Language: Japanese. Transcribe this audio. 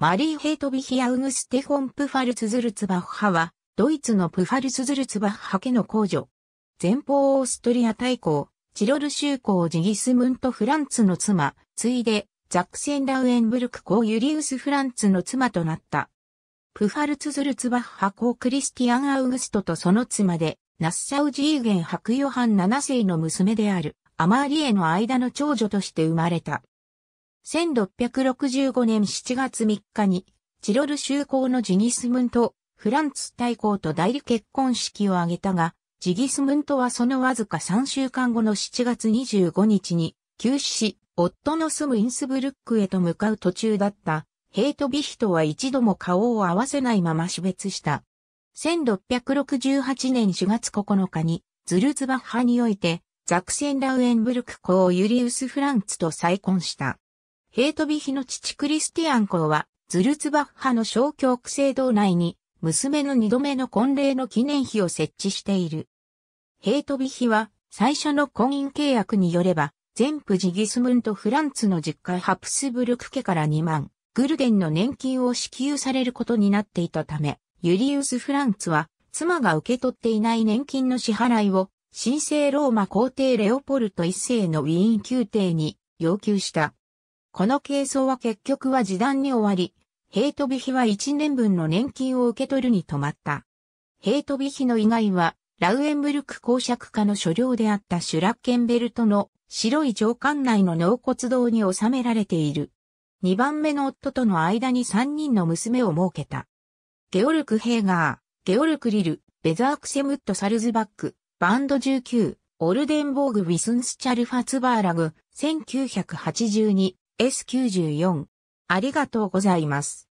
マリー・ヘイトビヒ・アウグステフォン・プファルツズルツバッハは、ドイツのプファルツズルツバッハ家の皇女。前方オーストリア大公、チロル州公ジギスムント・フランツの妻、ついで、ザックセンラウエンブルク公ユリウス・フランツの妻となった。プファルツズルツバッハ公クリスティアン・アウグストとその妻で、ナッサウジーゲン・ハクヨハン7世の娘である、アマーリエの間の長女として生まれた。1665年7月3日に、チロル州公のジギスムント、フランツ大公と代理結婚式を挙げたが、ジギスムントはそのわずか3週間後の7月25日に、急死し、夫の住むインスブルックへと向かう途中だった、ヘイトビヒトは一度も顔を合わせないまま死別した。1668年4月9日に、ズルズバッハにおいて、ザクセンラウエンブルク公ユリウス・フランツと再婚した。ヘイトビヒの父クリスティアン公は、ズルツバッハの小教区制堂内に、娘の二度目の婚礼の記念碑を設置している。ヘイトビヒは、最初の婚姻契約によれば、全プジギスムント・フランツの実家ハプスブルク家から2万、グルデンの年金を支給されることになっていたため、ユリウス・フランツは、妻が受け取っていない年金の支払いを、神聖ローマ皇帝レオポルト一世のウィーン宮廷に要求した。この係争は結局は示談に終わり、ヘイトビヒは1年分の年金を受け取るに止まった。ヘイトビヒの以外は、ラウエンブルク公爵家の所領であったシュラッケンベルトの白い城官内の納骨堂に収められている。2番目の夫との間に3人の娘を設けた。ゲオルク・ヘーガー、ゲオルク・リル、ベザークセムット・サルズバック、バンド19、オルデンボーグ・ウィスンスチャルファツバーラグ、1982、S94。ありがとうございます。